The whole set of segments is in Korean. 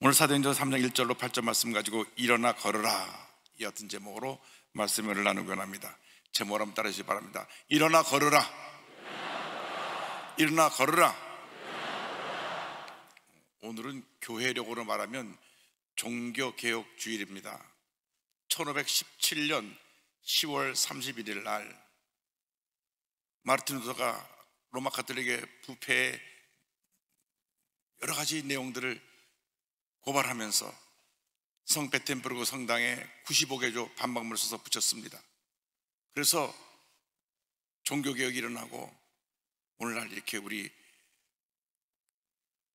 오늘 사도행전 3장 1절로 8절 말씀 가지고 일어나 걸어라 이 같은 제목으로 말씀을 나누고 합니다 제목을 한번 따라주시기 바랍니다 일어나 걸어라 일어나 걸어라 오늘은 교회력으로 말하면 종교개혁주일입니다 1517년 10월 31일 날 마르틴 루터가 로마 카톨릭의 부패 여러 가지 내용들을 고발하면서 성 베텐부르크 성당에 95개조 반박물을 써서 붙였습니다. 그래서 종교개혁이 일어나고 오늘날 이렇게 우리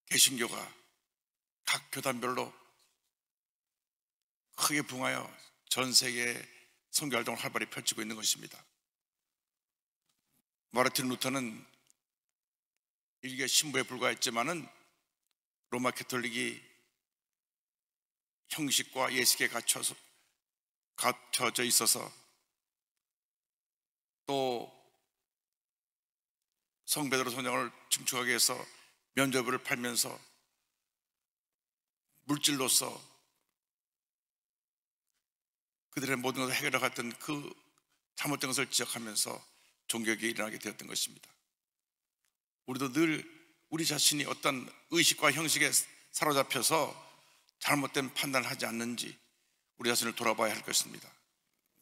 개신교가 각 교단별로 크게 붕하여 전 세계에 선교 활동을 활발히 펼치고 있는 것입니다. 마르틴 루터는 일개 신부에 불과했지만은 로마 캐톨릭이 형식과 예식에 갖춰서, 갖춰져 있어서 또성배드로 선장을 증축하기 위해서 면접을 팔면서 물질로서 그들의 모든 것을 해결해 갔던 그 잘못된 것을 지적하면서 종교계에 일어나게 되었던 것입니다. 우리도 늘 우리 자신이 어떤 의식과 형식에 사로잡혀서 잘못된 판단을 하지 않는지 우리 자신을 돌아봐야 할 것입니다.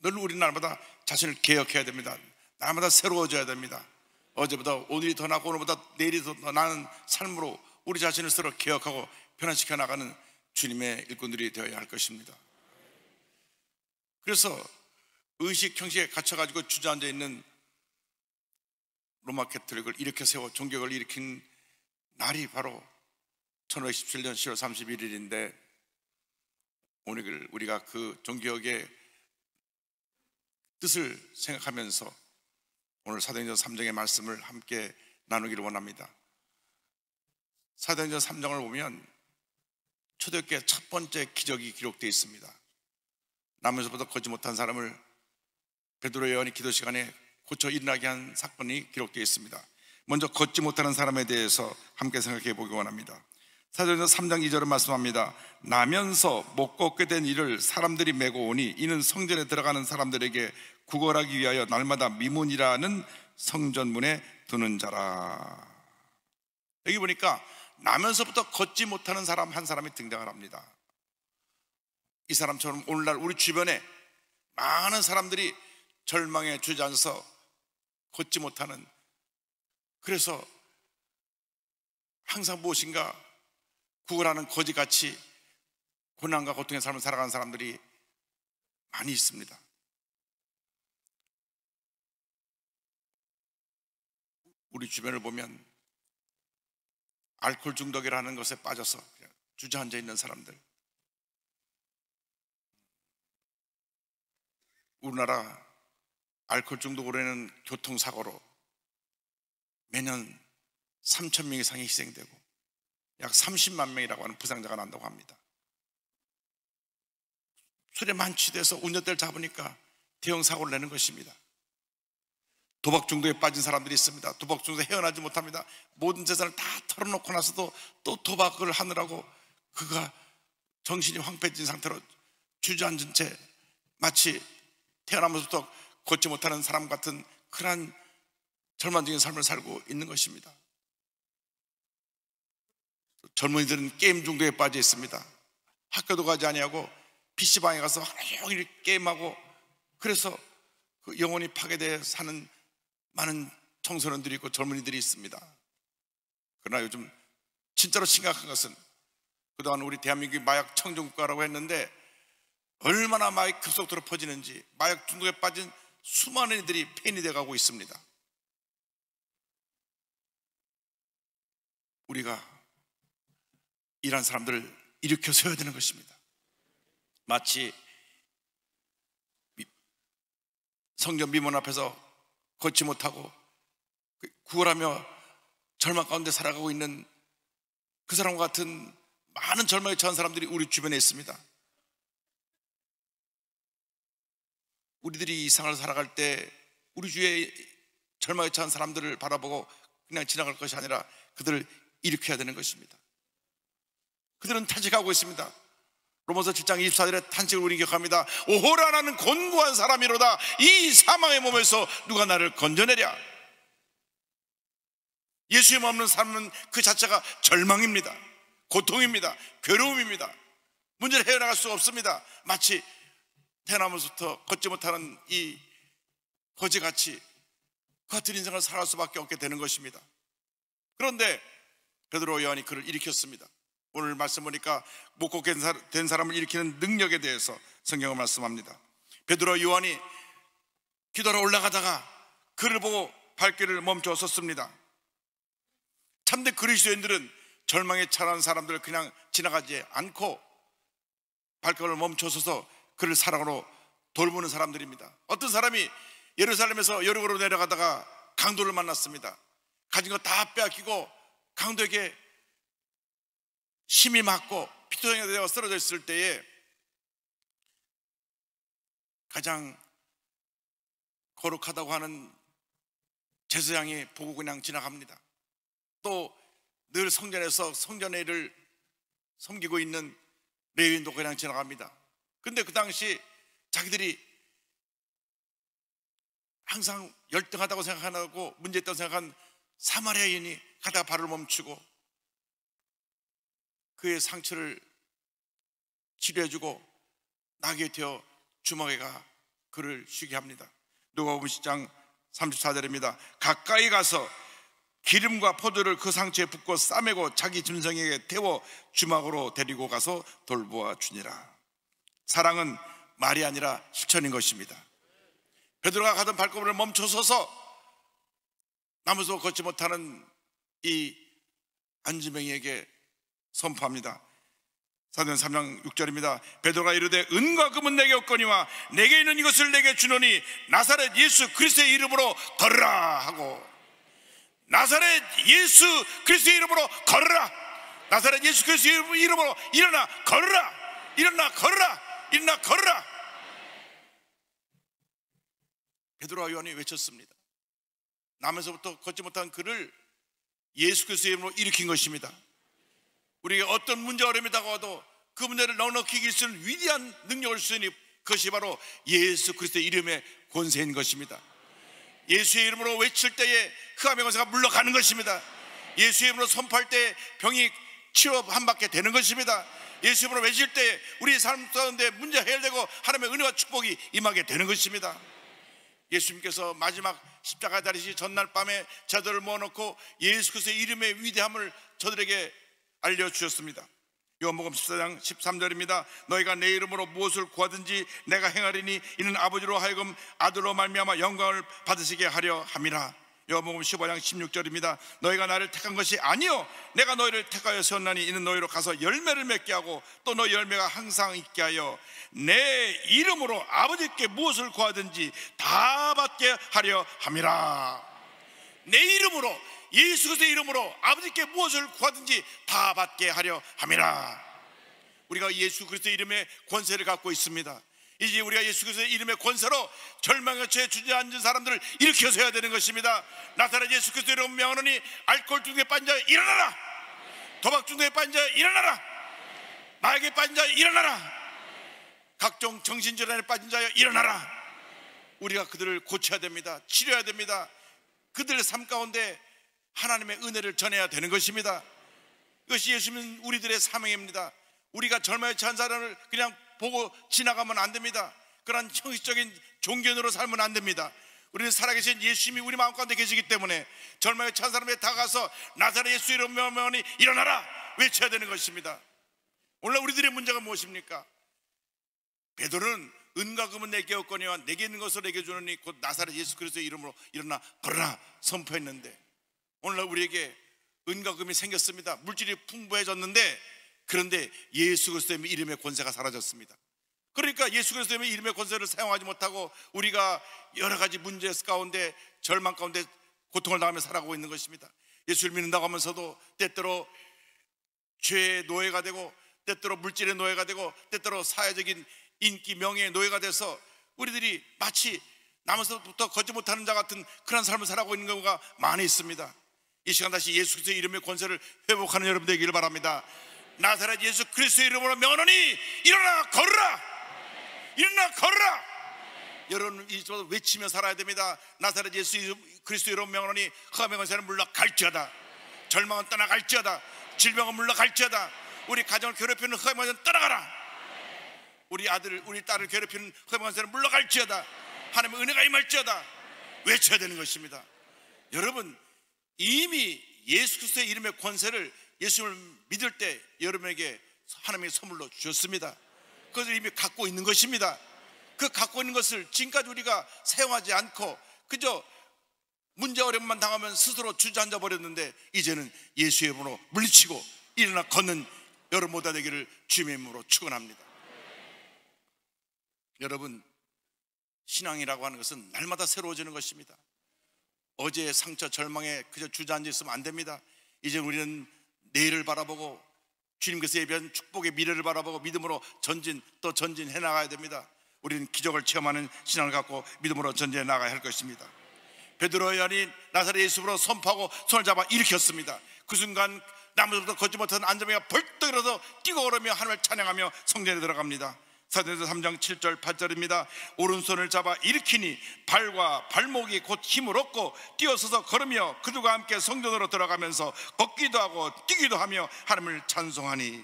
늘 우리 날마다 자신을 개혁해야 됩니다. 날마다 새로워져야 됩니다. 어제보다 오늘이 더 나고 오늘보다 내일이 더 나은 삶으로 우리 자신을 서로 개혁하고 변화시켜 나가는 주님의 일꾼들이 되어야 할 것입니다. 그래서 의식 형식에 갇혀가지고 주저앉아 있는 로마 캐톨릭을 일으켜 세워 종교를 일으킨 날이 바로 1517년 10월 31일인데 오늘 우리가 그종교의 뜻을 생각하면서 오늘 사도행전 3장의 말씀을 함께 나누기를 원합니다. 사도행전 3장을 보면 초대교회 첫 번째 기적이 기록되어 있습니다. 남에서부터 거지 못한 사람을 베드로 여원이 기도 시간에 고쳐 일어나게 한 사건이 기록되어 있습니다. 먼저 걷지 못하는 사람에 대해서 함께 생각해 보기 원합니다. 사도전 3장 2절을 말씀합니다. 나면서 못 걷게 된 일을 사람들이 메고 오니 이는 성전에 들어가는 사람들에게 구걸하기 위하여 날마다 미문이라는 성전문에 두는 자라. 여기 보니까 나면서부터 걷지 못하는 사람 한 사람이 등장을 합니다. 이 사람처럼 오늘날 우리 주변에 많은 사람들이 절망에 주저앉아서 걷지 못하는 그래서 항상 무엇인가 구걸하는 거지같이 고난과 고통의 삶을 살아가는 사람들이 많이 있습니다. 우리 주변을 보면 알코올 중독이라는 것에 빠져서 주저앉아 있는 사람들. 우리나라 알코올 중독으로는 인 교통사고로 매년 3천 명 이상이 희생되고 약 30만 명이라고 하는 부상자가 난다고 합니다. 술에 만취돼서 운전대를 잡으니까 대형 사고를 내는 것입니다. 도박 중독에 빠진 사람들이 있습니다. 도박 중독에 헤어나지 못합니다. 모든 재산을 다 털어놓고 나서도 또 도박을 하느라고 그가 정신이 황폐진 상태로 주저앉은 채 마치 태어나면서부터 걷지 못하는 사람 같은 그러 절망적인 삶을 살고 있는 것입니다. 젊은이들은 게임 중독에 빠져 있습니다. 학교도 가지 아니하고 PC방에 가서 하루 종일 게임하고 그래서 그 영혼이 파괴되어 사는 많은 청소년들이 있고 젊은이들이 있습니다. 그러나 요즘 진짜로 심각한 것은 그동안 우리 대한민국이 마약 청정국가라고 했는데 얼마나 마약 급속도로 퍼지는지 마약 중독에 빠진 수많은 이들이 팬이 돼가고 있습니다. 우리가 이런 사람들을 일으켜 세워야 되는 것입니다. 마치 성전 비문 앞에서 걷지 못하고 그 구월하며 절망 가운데 살아가고 있는 그 사람과 같은 많은 절망에 처한 사람들이 우리 주변에 있습니다. 우리들이 이 상을 살아갈 때 우리 주위에 절망에 처한 사람들을 바라보고 그냥 지나갈 것이 아니라 그들을 일으켜야 되는 것입니다. 그들은 탄식하고 있습니다. 로마서 7장 24절에 탄식을 우리 기억합니다. 오호라 나는 곤고한 사람이로다. 이 사망의 몸에서 누가 나를 건져내랴. 예수님 없는 삶은 그 자체가 절망입니다. 고통입니다. 괴로움입니다. 문제를 헤어나갈 수 없습니다. 마치 태어나면서부터 걷지 못하는 이 거지같이 그 같은 인생을 살할 수밖에 없게 되는 것입니다. 그런데 베드로 요한이 그를 일으켰습니다. 오늘 말씀 보니까 목고된 사람을 일으키는 능력에 대해서 성경을 말씀합니다. 베드로 요한이 기도로 올라가다가 그를 보고 발길을 멈춰 섰습니다. 참된 그리스도인들은 절망에 찬한 사람들을 그냥 지나가지 않고 발걸음을 멈춰서서 그를 사랑으로 돌보는 사람들입니다. 어떤 사람이 예루살렘에서 여리고로 내려가다가 강도를 만났습니다. 가진 거 다 빼앗기고 강도에게 힘이막고 피투성이가 되어 쓰러져 있을 때에 가장 거룩하다고 하는 제사장이 보고 그냥 지나갑니다. 또 늘 성전에서 성전의 를 섬기고 있는 레위인도 그냥 지나갑니다. 근데 그 당시 자기들이 항상 열등하다고 생각하고 문제 있다고 생각한 사마리아인이 가다가 발을 멈추고 그의 상처를 치료해주고 나게 되어 주먹에가 그를 쉬게 합니다. 누가복음 10장 34절입니다. 가까이 가서 기름과 포도를 그 상처에 붓고 싸매고 자기 짐승에게 태워 주막으로 데리고 가서 돌보아 주니라. 사랑은 말이 아니라 실천인 것입니다. 베드로가 가던 발걸음을 멈춰서서 나무서 걷지 못하는 이 안지명에게 선포합니다. 사도행 3장 6절입니다. 베드로가 이르되 은과 금은 내게 없거니와 내게 있는 이것을 내게 주노니 나사렛 예수 그리스도의 이름으로 걸라 으 하고 나사렛 예수 그리스도의 이름으로 걸라 으 나사렛 예수 그리스도의 이름으로 일어나 걸라 으 일어나 걸라 으 일어나 걸라 으 베드로와 요한이 외쳤습니다. 남에서부터 걷지 못한 그를 예수 그리스도의 이름으로 일으킨 것입니다. 우리에게 어떤 문제 어려움이 다가와도 그 문제를 넉넉히 이길 수 있는 위대한 능력을 주니 그것이 바로 예수 그리스도의 이름의 권세인 것입니다. 예수의 이름으로 외칠 때에 흑암의 그 권세가 물러가는 것입니다. 예수의 이름으로 선포할 때에 병이 치료한 바퀴 되는 것입니다. 예수 의 이름으로 외칠 때에 우리 삶 가운데 문제 해결되고 하나님의 은혜와 축복이 임하게 되는 것입니다. 예수님께서 마지막 십자가 다리시 전날 밤에 저들을 모아놓고 예수 그리스도의 이름의 위대함을 저들에게 알려주셨습니다. 요한복음 14장 13절입니다. 너희가 내 이름으로 무엇을 구하든지 내가 행하리니 이는 아버지로 하여금 아들로 말미암아 영광을 받으시게 하려 함이라. 요한복음 15장 16절입니다. 너희가 나를 택한 것이 아니요 내가 너희를 택하여 세웠나니 이는 너희로 가서 열매를 맺게 하고 또 너희 열매가 항상 있게 하여 내 이름으로 아버지께 무엇을 구하든지 다 받게 하려 함이라. 내 이름으로 예수 그리스도의 이름으로 아버지께 무엇을 구하든지 다 받게 하려 함이라. 우리가 예수 그리스도의 이름의 권세를 갖고 있습니다. 이제 우리가 예수 그리스도의 이름의 권세로 절망의 처에 주저앉은 사람들을 일으켜 서야 되는 것입니다. 나사나 예수 그리스도의 이름 명하노니 알코올 중독에 빠진 자 일어나라. 도박 중독에 빠진 자 일어나라. 나에게 빠진 자 일어나라. 각종 정신질환에 빠진 자여 일어나라. 우리가 그들을 고쳐야 됩니다. 치료해야 됩니다. 그들의 삶 가운데 하나님의 은혜를 전해야 되는 것입니다. 그것이 예수님 우리들의 사명입니다. 우리가 젊어의 찬 사람을 그냥 보고 지나가면 안 됩니다. 그런 형식적인 종견으로 살면 안 됩니다. 우리는 살아계신 예수님이 우리 마음 가운데 계시기 때문에 젊어의 찬 사람에 다가서 나사렛 예수 이름 명명이 일어나라 외쳐야 되는 것입니다. 오늘 우리들의 문제가 무엇입니까? 베드로는 은과 금은 내게 없거니와 내게 있는 것을 내게 주느니 곧 나사렛 예수 그리스도의 이름으로 일어나 걸라 선포했는데 오늘날 우리에게 은가금이 생겼습니다. 물질이 풍부해졌는데 그런데 예수 그리스도의 이름의 권세가 사라졌습니다. 그러니까 예수 그리스도의 이름의 권세를 사용하지 못하고 우리가 여러 가지 문제 가운데 절망 가운데 고통을 당하며 살아가고 있는 것입니다. 예수를 믿는다고 하면서도 때때로 죄의 노예가 되고 때때로 물질의 노예가 되고 때때로 사회적인 인기 명예의 노예가 돼서 우리들이 마치 남에서부터 거지 못하는 자 같은 그런 삶을 살아가고 있는 경우가 많이 있습니다. 이 시간 다시 예수 그리스도의 이름의 권세를 회복하는 여러분 되기를 바랍니다. 나사렛 예수 그리스도의 이름으로 명하노 일어나 걸으라. 일어나 걸으라. 여러분 이집 외치며 살아야 됩니다. 나사렛 예수 그리스도 이름 명하노니 흑암의 권세는 물러갈지어다. 절망은 떠나갈지어다. 질병은 물러갈지어다. 우리 가정을 괴롭히는 흑암의 권세는 떠나가라. 우리 아들, 우리 딸을 괴롭히는 흑암의 권세는 물러갈지어다. 하나님의 은혜가 임할지어다. 외쳐야 되는 것입니다. 여러분 이미 예수 그리스도의 이름의 권세를 예수님을 믿을 때 여러분에게 하나님의 선물로 주셨습니다. 그것을 이미 갖고 있는 것입니다. 그 갖고 있는 것을 지금까지 우리가 사용하지 않고 그저 문제 어려움만 당하면 스스로 주저앉아 버렸는데 이제는 예수의 이름으로 물리치고 일어나 걷는 여러분 모다 되기를 주님의 이름으로 축원합니다. 여러분 신앙이라고 하는 것은 날마다 새로워지는 것입니다. 어제의 상처 절망에 그저 주저앉아 있으면 안 됩니다. 이제 우리는 내일을 바라보고 주님께서 예비한 축복의 미래를 바라보고 믿음으로 전진 또 전진해 나가야 됩니다. 우리는 기적을 체험하는 신앙을 갖고 믿음으로 전진해 나가야 할 것입니다. 베드로의 연인 나사렛 예수로 선포하고 손을 잡아 일으켰습니다. 그 순간 나무로부 걷지 못한 안전이 벌떡 일어서 뛰고 오르며 하나을 찬양하며 성전에 들어갑니다. 사도행전 3장 7절 8절입니다. 오른손을 잡아 일으키니 발과 발목이 곧 힘을 얻고 뛰어서서 걸으며 그들과 함께 성전으로 들어가면서 걷기도 하고 뛰기도 하며 하나님을 찬송하니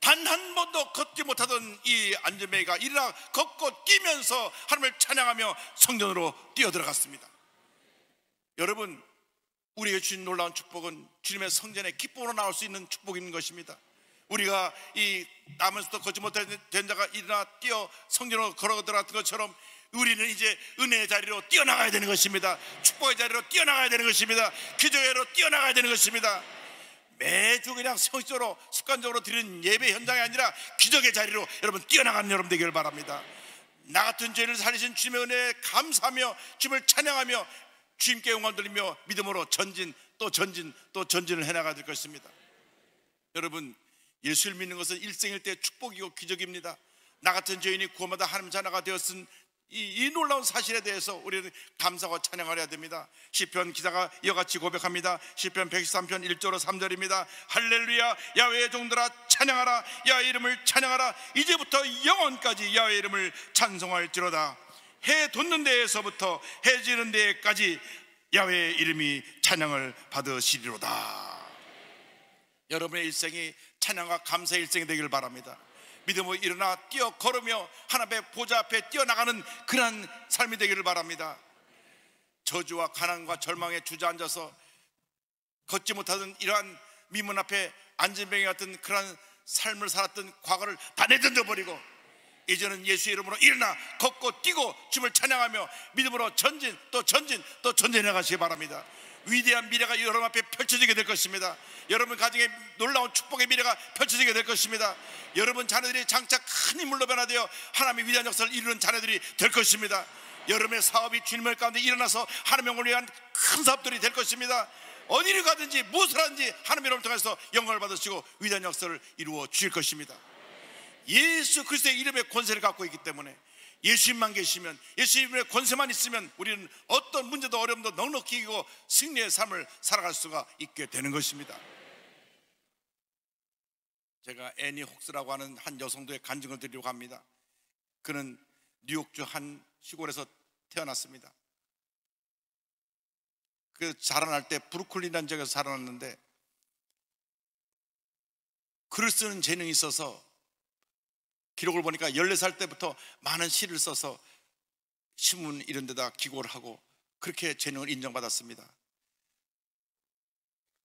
단 한 번도 걷지 못하던 이 안전메이가 일어나 걷고 뛰면서 하나님을 찬양하며 성전으로 뛰어들어갔습니다. 여러분 우리에게 주신 놀라운 축복은 주님의 성전에 기쁨으로 나올 수 있는 축복인 것입니다. 우리가 이남은서도 거지 못된 자가 일어나 뛰어 성전으로 걸어들어갔던 것처럼 우리는 이제 은혜의 자리로 뛰어나가야 되는 것입니다. 축복의 자리로 뛰어나가야 되는 것입니다. 기적의로 뛰어나가야 되는 것입니다. 매주 그냥 성적으로 습관적으로 드리는 예배 현장이 아니라 기적의 자리로 여러분 뛰어나가는 여러분 되기를 바랍니다. 나 같은 죄를 살리신 주님의 은혜에 감사하며 주님을 찬양하며 주님께 영광 돌리며 믿음으로 전진 또 전진 또 전진을 해나가야 될 것입니다. 여러분 예수를 믿는 것은 일생일 때 축복이고 기적입니다. 나 같은 죄인이 구원마다 하나님 자녀가 되었은 이, 이, 놀라운 사실에 대해서 우리는 감사와 찬양하려야 됩니다. 시편 기자가 이와 같이 고백합니다. 시편 113편 1절로 3절입니다. 할렐루야 야외의 종들아 찬양하라 야 이름을 찬양하라 이제부터 영원까지 야외 이름을 찬송할지로다. 해 돋는 데에서부터 해 지는 데까지 야외의 이름이 찬양을 받으시리로다. 여러분의 일생이 찬양과 감사 의 일생이 되기를 바랍니다. 믿음으로 일어나 뛰어 걸으며 하나님의 보좌 앞에 뛰어나가는 그러한 삶이 되기를 바랍니다. 저주와 가난과 절망에 주저앉아서 걷지 못하던 이러한 미문 앞에 안진병이 같은 그러한 삶을 살았던 과거를 다 내던져버리고 이제는 예수 이름으로 일어나 걷고 뛰고 춤을 찬양하며 믿음으로 전진 또 전진 또 전진해 가시기 바랍니다. 위대한 미래가 여러분 앞에 펼쳐지게 될 것입니다. 여러분 가정에 놀라운 축복의 미래가 펼쳐지게 될 것입니다. 여러분 자녀들이 장차 큰 인물로 변화되어 하나님의 위대한 역사를 이루는 자녀들이 될 것입니다. 여러분의 사업이 주님의 가운데 일어나서 하나님의 영을 위한 큰 사업들이 될 것입니다. 어디를 가든지 무엇을 하든지 하나님의 이름을 통해서 영광을 받으시고 위대한 역사를 이루어 주실 것입니다. 예수 그리스도의 이름의 권세를 갖고 있기 때문에 예수님만 계시면 예수님의 권세만 있으면 우리는 어떤 문제도 어려움도 넉넉히 이기고 승리의 삶을 살아갈 수가 있게 되는 것입니다. 제가 애니 혹스라고 하는 한 여성도의 간증을 드리려고 합니다. 그는 뉴욕주 한 시골에서 태어났습니다. 그 자라날 때 브루클린이라는 지역에서 살아났는데 글을 쓰는 재능이 있어서 기록을 보니까 14살 때부터 많은 시를 써서 신문 이런 데다 기고를 하고 그렇게 재능을 인정받았습니다.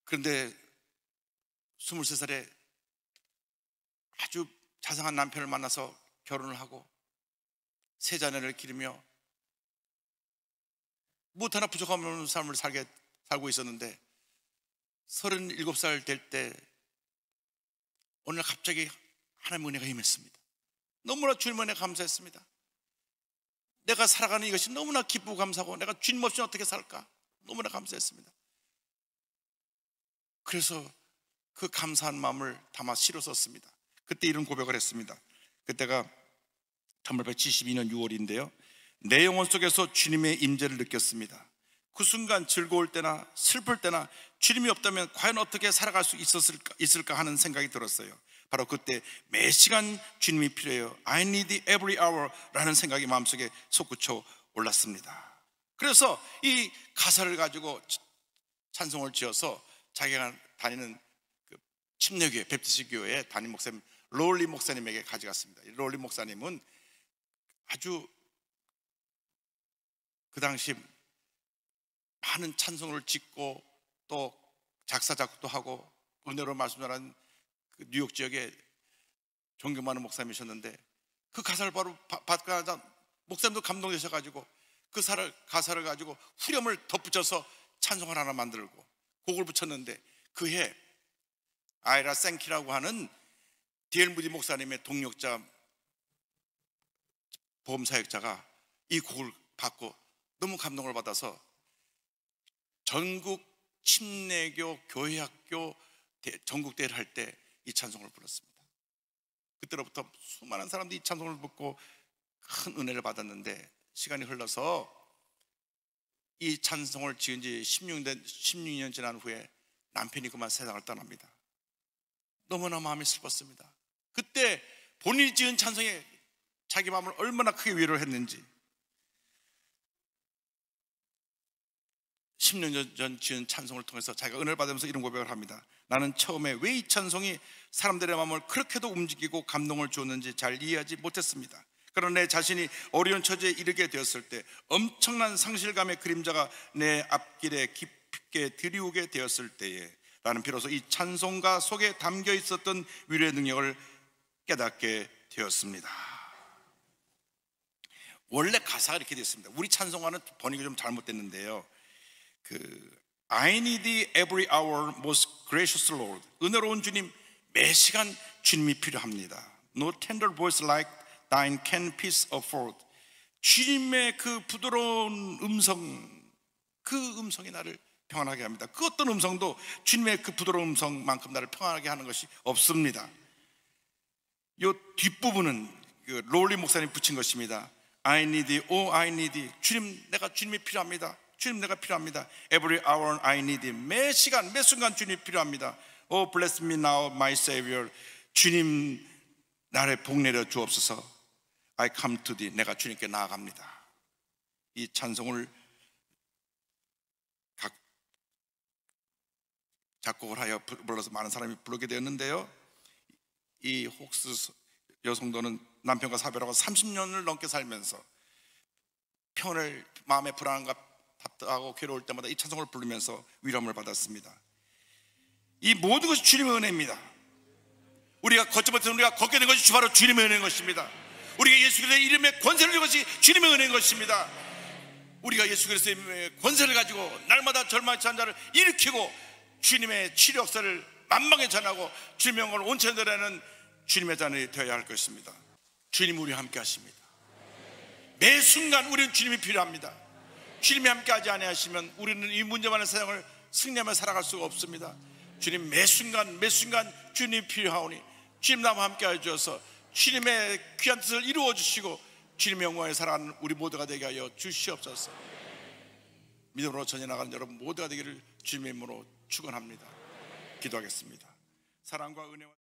그런데 23살에 아주 자상한 남편을 만나서 결혼을 하고 세 자녀를 기르며 무엇 하나 부족함없는 삶을 살게, 살고 있었는데 37살 될 때 오늘 갑자기 하나님의 은혜가 임했습니다. 너무나 주님 에 감사했습니다. 내가 살아가는 이것이 너무나 기쁘고 감사하고 내가 주님 없이 어떻게 살까? 너무나 감사했습니다. 그래서 그 감사한 마음을 담아 실어 썼습니다. 그때 이런 고백을 했습니다. 그때가 1872년 6월인데요. 내 영혼 속에서 주님의 임재를 느꼈습니다. 그 순간 즐거울 때나 슬플 때나 주님이 없다면 과연 어떻게 살아갈 수 있었을까 있을까 하는 생각이 들었어요. 바로 그때 매 시간 주님이 필요해요. I need every hour라는 생각이 마음속에 솟구쳐 올랐습니다. 그래서 이 가사를 가지고 찬송을 지어서 자기가 다니는 그 침례교회, 뱁티스 교회 담임 목사님 롤리 목사님에게 가져갔습니다. 롤리 목사님은 아주 그 당시 많은 찬송을 짓고 또 작사 작곡도 하고 은혜로 말씀 전하는 그 뉴욕 지역에 존경 많은 목사님이셨는데 그 가사를 바로 받고 나 목사님도 감동되셔가지고 그 사를, 가사를 가지고 후렴을 덧붙여서 찬송을 하나 만들고 곡을 붙였는데 그해 아이라 생키라고 하는 디엘 무디 목사님의 동력자 보험사역자가 이 곡을 받고 너무 감동을 받아서 전국 침례교 교회학교 전국대회를 할때 이 찬송을 불렀습니다. 그때로부터 수많은 사람들이 이 찬송을 듣고 큰 은혜를 받았는데 시간이 흘러서 이 찬송을 지은 지 16년, 지난 후에 남편이 그만 세상을 떠납니다. 너무나 마음이 슬펐습니다. 그때 본인이 지은 찬송에 자기 마음을 얼마나 크게 위로 했는지 10년 전 지은 찬송을 통해서 자기가 은혜를 받으면서 이런 고백을 합니다. 나는 처음에 왜 이 찬송이 사람들의 마음을 그렇게도 움직이고 감동을 주었는지 잘 이해하지 못했습니다. 그러나 내 자신이 어려운 처지에 이르게 되었을 때 엄청난 상실감의 그림자가 내 앞길에 깊게 들이우게 되었을 때에 나는 비로소 이 찬송가 속에 담겨 있었던 위로의 능력을 깨닫게 되었습니다. 원래 가사가 이렇게 되어 습니다 우리 찬송가는 번역이 좀 잘못됐는데요. 그 I need thee every hour, most gracious Lord. 은혜로운 주님, 매 시간 주님이 필요합니다. No tender voice like thine can peace afford. 주님의 그 부드러운 음성, 그 음성이 나를 평안하게 합니다. 그 어떤 음성도 주님의 그 부드러운 음성만큼 나를 평안하게 하는 것이 없습니다. 이 뒷부분은 그 롤리 목사님 붙인 것입니다. I need thee, oh I need 주님, 내가 주님이 필요합니다. 주님 내가 필요합니다. Every hour I need him. 매 시간, 매 순간 주님 필요합니다. Oh bless me now my savior. 주님 나를 복 내려 주옵소서. I come to thee. 내가 주님께 나아갑니다. 이 찬송을 각 작곡을 하여 불러서 많은 사람이 부르게 되었는데요. 이 혹스 여성도는 남편과 사별하고 30년을 넘게 살면서 편을 마음의 불안과 답답하고 괴로울 때마다 이 찬송을 부르면서 위로함을 받았습니다. 이 모든 것이 주님의 은혜입니다. 우리가 걷지 못한 우리가 걷게 된 것이 바로 주님의 은혜인 것입니다. 우리가 예수 그리스도의 이름의 권세를 준 것이 주님의 은혜인 것입니다. 우리가 예수 그리스도의 이름의 권세를 가지고 날마다 절망치 한 자를 일으키고 주님의 치료 사를 만방에 전하고 주님을 온천히 드는 주님의 자녀이 되어야 할 것입니다. 주님 우리 함께 하십니다. 매 순간 우리는 주님이 필요합니다. 주님이 함께하지 아니하시면 우리는 이 문제만의 사형을 승리하며 살아갈 수가 없습니다. 주님 매 순간 매 순간 주님 필요하오니 주님 나와 함께하여 주셔서 주님의 귀한 뜻을 이루어 주시고 주님의 영광에 살아가는 우리 모두가 되게 하여 주시옵소서. 믿음으로 전해 나가는 여러분 모두가 되기를 주님의 이름으로 축원합니다. 기도하겠습니다. 사랑과 은혜와